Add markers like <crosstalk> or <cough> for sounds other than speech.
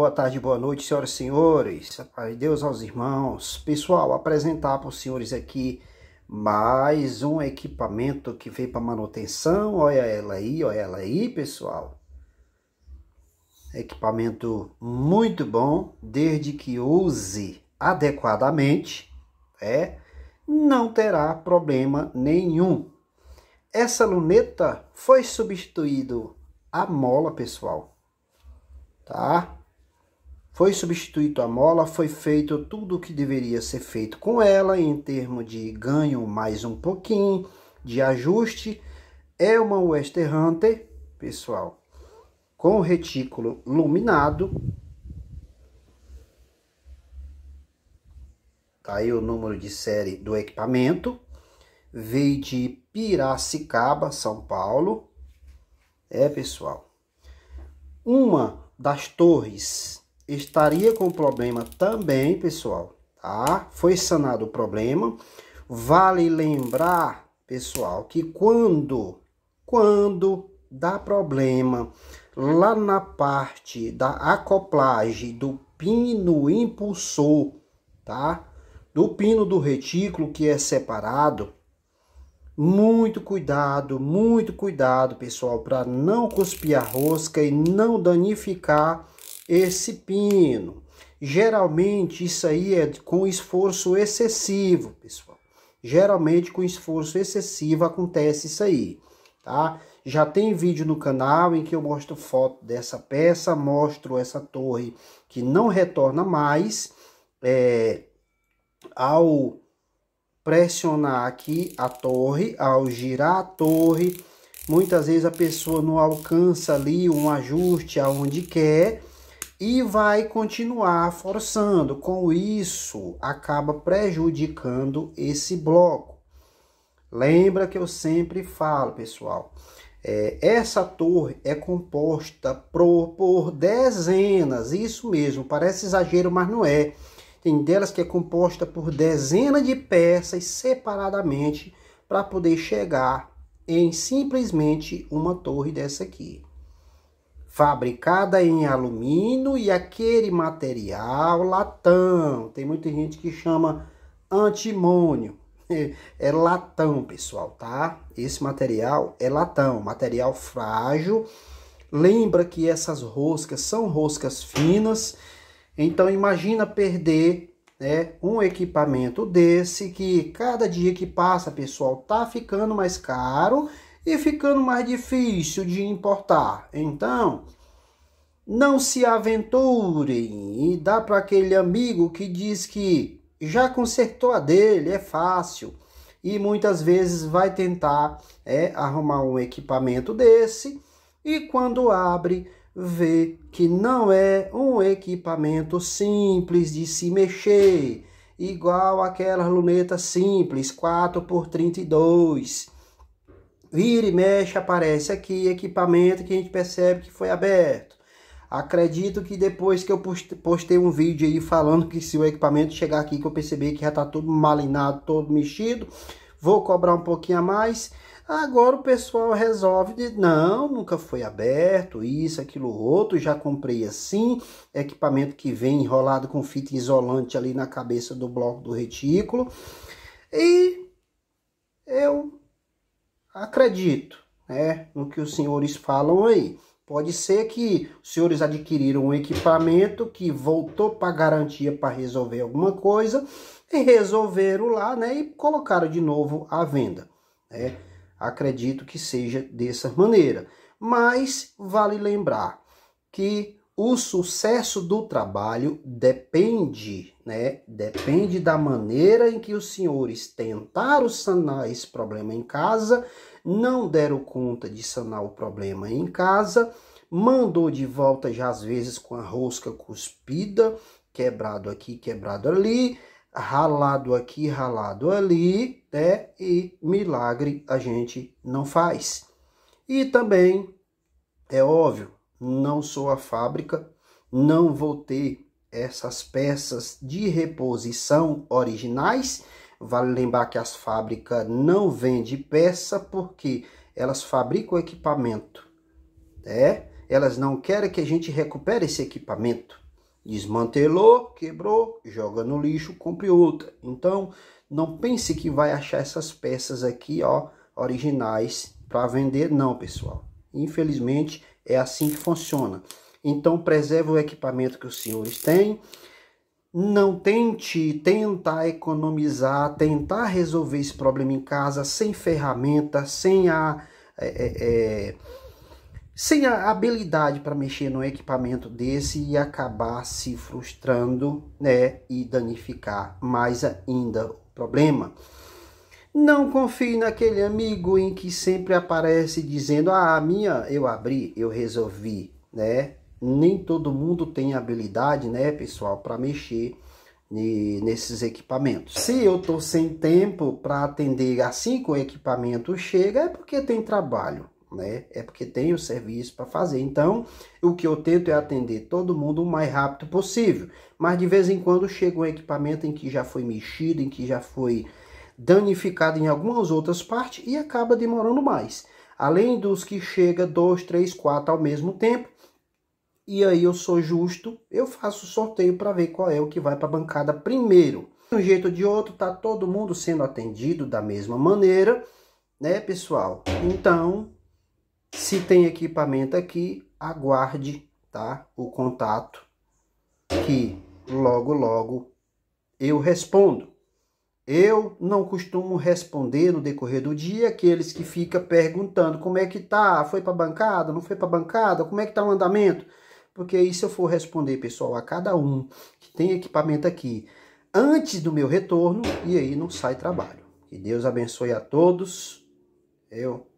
boa tarde, boa noite, senhoras e senhores. Pai Deus aos irmãos. Pessoal, apresentar para os senhores aqui mais um equipamento que veio para manutenção. Olha ela aí, olha ela aí, pessoal. Equipamento muito bom, desde que use adequadamente, é, não terá problema nenhum. Essa luneta foi substituído a mola, pessoal tá? Foi substituído a mola, foi feito tudo o que deveria ser feito com ela, em termos de ganho mais um pouquinho, de ajuste. É uma Western Hunter, pessoal, com retículo luminado. Tá aí o número de série do equipamento. Veio de Piracicaba, São Paulo. É, pessoal. Uma das torres estaria com problema também, pessoal, tá? Foi sanado o problema. Vale lembrar, pessoal, que quando, quando dá problema lá na parte da acoplagem do pino impulsor, tá? Do pino do retículo que é separado, muito cuidado, muito cuidado, pessoal, para não cuspir a rosca e não danificar esse pino. Geralmente isso aí é com esforço excessivo, pessoal. Geralmente com esforço excessivo acontece isso aí, tá? Já tem vídeo no canal em que eu mostro foto dessa peça, mostro essa torre que não retorna mais. É, ao pressionar aqui a torre, ao girar a torre, muitas vezes a pessoa não alcança ali um ajuste aonde quer e vai continuar forçando. Com isso, acaba prejudicando esse bloco. Lembra que eu sempre falo, pessoal, é, essa torre é composta por, por dezenas, isso mesmo, parece exagero, mas não é. Tem delas que é composta por dezenas de peças separadamente para poder chegar em simplesmente uma torre dessa aqui fabricada em alumínio e aquele material latão. Tem muita gente que chama antimônio. <laughs> É latão, pessoal, tá? Esse material é latão, material frágil. Lembra que essas roscas são roscas finas. Então imagina perder né, um equipamento desse que cada dia que passa, pessoal, tá ficando mais caro e ficando mais difícil de importar. Então, não se aventurem e dá para aquele amigo que diz que já consertou a dele, é fácil. E muitas vezes vai tentar é, arrumar um equipamento desse e quando abre vê que não é um equipamento simples de se mexer, igual aquelas lunetas simples 4 por 32 Vira e mexe, aparece aqui equipamento que a gente percebe que foi aberto. Acredito que depois que eu postei um vídeo aí falando que se o equipamento chegar aqui, que eu percebi que já tá tudo malinado, todo mexido, vou cobrar um pouquinho a mais. Agora o pessoal resolve de não, nunca foi aberto, isso, aquilo, outro, já comprei assim, equipamento que vem enrolado com fita isolante ali na cabeça do bloco do retículo. E eu acredito né, no que os senhores falam aí. Pode ser que os senhores adquiriram um equipamento que voltou para garantia para resolver alguma coisa e resolveram lá né, e colocaram de novo à venda. Né? Acredito que seja dessa maneira. Mas vale lembrar que o sucesso do trabalho depende, né? Depende da maneira em que os senhores tentaram sanar esse problema em casa, não deram conta de sanar o problema em casa, mandou de volta já às vezes com a rosca cuspida, quebrado aqui, quebrado ali, ralado aqui, ralado ali, né? E milagre a gente não faz. E também é óbvio, não sou a fábrica, não vou ter essas peças de reposição originais. Vale lembrar que as fábricas não vendem peça porque elas fabricam equipamento, né? Elas não querem que a gente recupere esse equipamento. Desmantelou, quebrou, joga no lixo, compre outra. Então, não pense que vai achar essas peças aqui, ó, originais para vender, não, pessoal. Infelizmente, é assim que funciona. Então, preserve o equipamento que os senhores têm. Não tente tentar economizar, tentar resolver esse problema em casa sem ferramenta, sem a, é, é, é sem a habilidade para mexer no equipamento desse e acabar se frustrando né, e danificar mais ainda o problema. Não confie naquele amigo em que sempre aparece dizendo: "Ah, a minha eu abri, eu resolvi", né? Nem todo mundo tem habilidade, né, pessoal, para mexer nesses equipamentos. Se eu estou sem tempo para atender assim que o equipamento chega, é porque tem trabalho, né? É porque tem o serviço para fazer. Então, o que eu tento é atender todo mundo o mais rápido possível. Mas de vez em quando chega um equipamento em que já foi mexido, em que já foi danificada em algumas outras partes e acaba demorando mais. Além dos que chega 2, 3, 4 ao mesmo tempo, e aí eu sou justo, eu faço sorteio para ver qual é o que vai para a bancada primeiro. De um jeito ou de outro, tá todo mundo sendo atendido da mesma maneira, né, pessoal? Então, se tem equipamento aqui, aguarde, tá? O contato que logo logo eu respondo. Eu não costumo responder no decorrer do dia aqueles que ficam perguntando como é que tá, foi para bancada, não foi para bancada, como é que tá o andamento? Porque aí se eu for responder, pessoal, a cada um que tem equipamento aqui antes do meu retorno, e aí não sai trabalho. Que Deus abençoe a todos. Eu